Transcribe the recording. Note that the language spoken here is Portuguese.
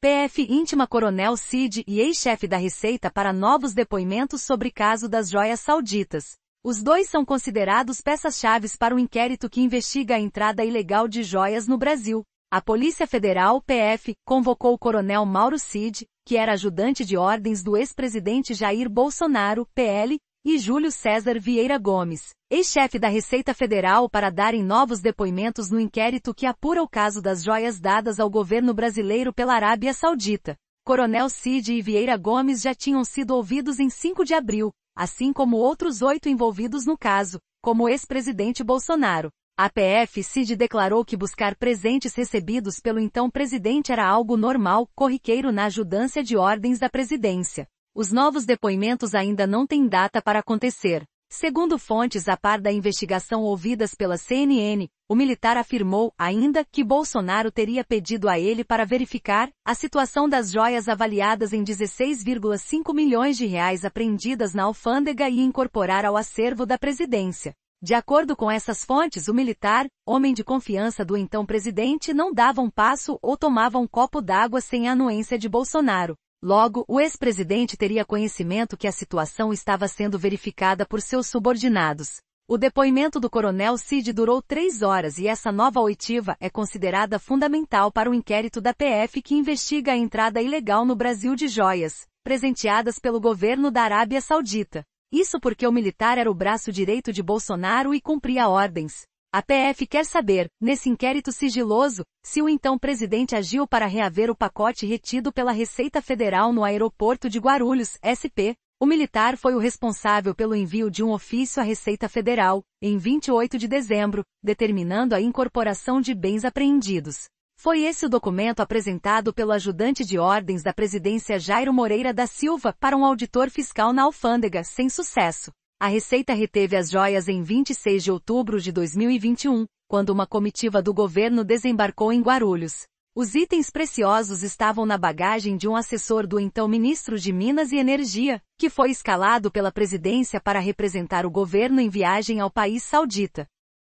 PF íntima Coronel Cid e ex-chefe da Receita para novos depoimentos sobre caso das joias sauditas. Os dois são considerados peças-chave para o inquérito que investiga a entrada ilegal de joias no Brasil. A Polícia Federal, PF, convocou o Coronel Mauro Cid, que era ajudante de ordens do ex-presidente Jair Bolsonaro, PL, e Júlio César Vieira Gomes, ex-chefe da Receita Federal para darem novos depoimentos no inquérito que apura o caso das joias dadas ao governo brasileiro pela Arábia Saudita. Coronel Cid e Vieira Gomes já tinham sido ouvidos em 5 de abril, assim como outros oito envolvidos no caso, como o ex-presidente Bolsonaro. A PF Cid declarou que buscar presentes recebidos pelo então presidente era algo normal, corriqueiro na ajudância de ordens da presidência. Os novos depoimentos ainda não têm data para acontecer. Segundo fontes a par da investigação ouvidas pela CNN, o militar afirmou ainda que Bolsonaro teria pedido a ele para verificar a situação das joias avaliadas em 16,5 milhões de reais apreendidas na alfândega e incorporar ao acervo da presidência. De acordo com essas fontes, o militar, homem de confiança do então presidente, não dava um passo ou tomava um copo d'água sem a anuência de Bolsonaro. Logo, o ex-presidente teria conhecimento que a situação estava sendo verificada por seus subordinados. O depoimento do coronel Cid durou três horas e essa nova oitiva é considerada fundamental para o inquérito da PF que investiga a entrada ilegal no Brasil de joias, presenteadas pelo governo da Arábia Saudita. Isso porque o militar era o braço direito de Bolsonaro e cumpria ordens, a PF quer saber, nesse inquérito sigiloso, se o então presidente agiu para reaver o pacote retido pela Receita Federal no aeroporto de Guarulhos, SP. O militar foi o responsável pelo envio de um ofício à Receita Federal, em 28 de dezembro, determinando a incorporação de bens apreendidos. Foi esse o documento apresentado pelo ajudante de ordens da presidência Jairo Moreira da Silva para um auditor fiscal na alfândega, sem sucesso. A Receita reteve as joias em 26 de outubro de 2021, quando uma comitiva do governo desembarcou em Guarulhos. Os itens preciosos estavam na bagagem de um assessor do então ministro de Minas e Energia, que foi escalado pela presidência para representar o governo em viagem ao país saudita.